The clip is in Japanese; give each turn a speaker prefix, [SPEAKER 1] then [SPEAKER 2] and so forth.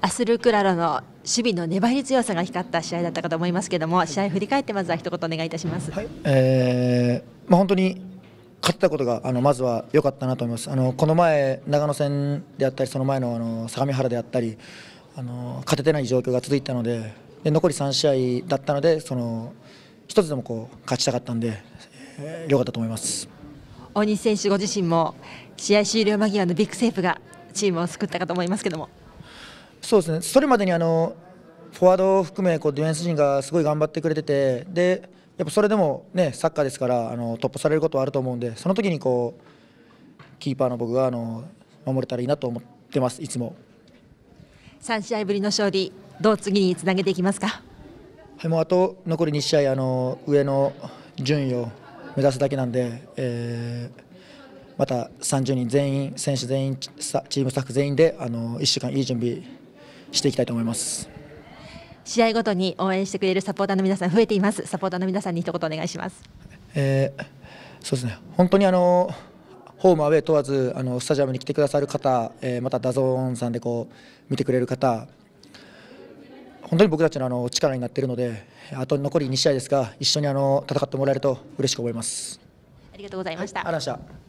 [SPEAKER 1] アスルクララの守備の粘り強さが光った試合だったかと思いますけども試合振り返ってまずは一言お願いいたします、はい、
[SPEAKER 2] えー、まあ、本当に勝ったことがあのまずは良かったなと思いますあのこの前、長野戦であったりその前のあの相模原であったりあの勝ててない状況が続いたのでで残り三試合だったのでその一つでもこう勝ちたかったんで、えー、良かったと思います
[SPEAKER 1] 大西選手ご自身も試合終了間際のビッグセーブがチームを救ったかと思いますけ
[SPEAKER 2] ども。そうですねそれまでにあのフォワードを含めこうディフェンス陣がすごい頑張ってくれててでやっぱそれでも、ね、サッカーですからあの突破されることはあると思うんでその時にこうキーパーの僕があの守れたらいいなと思ってますいつも
[SPEAKER 1] 3試合ぶりの勝利どう次につなげていきますか、
[SPEAKER 2] はい、もうあと残り2試合あの上の順位を目指すだけなんで、えー、また30人全員選手全員チームスタッフ全員であの1週間いい準備していきたいと思います。
[SPEAKER 1] 試合ごとに応援してくれるサポーターの皆さん増えています。サポーターの皆さんに一言お願いします。
[SPEAKER 2] えー、そうですね。本当にあのホームアウェイ問わずあのスタジアムに来てくださる方、えー、またダゾーンさんでこう見てくれる方、本当に僕たちのあの力になっているので、あと残り2試合ですが、一緒にあの戦ってもらえると嬉しく思います。
[SPEAKER 1] ありがとうございました。はい、ありがとうございました。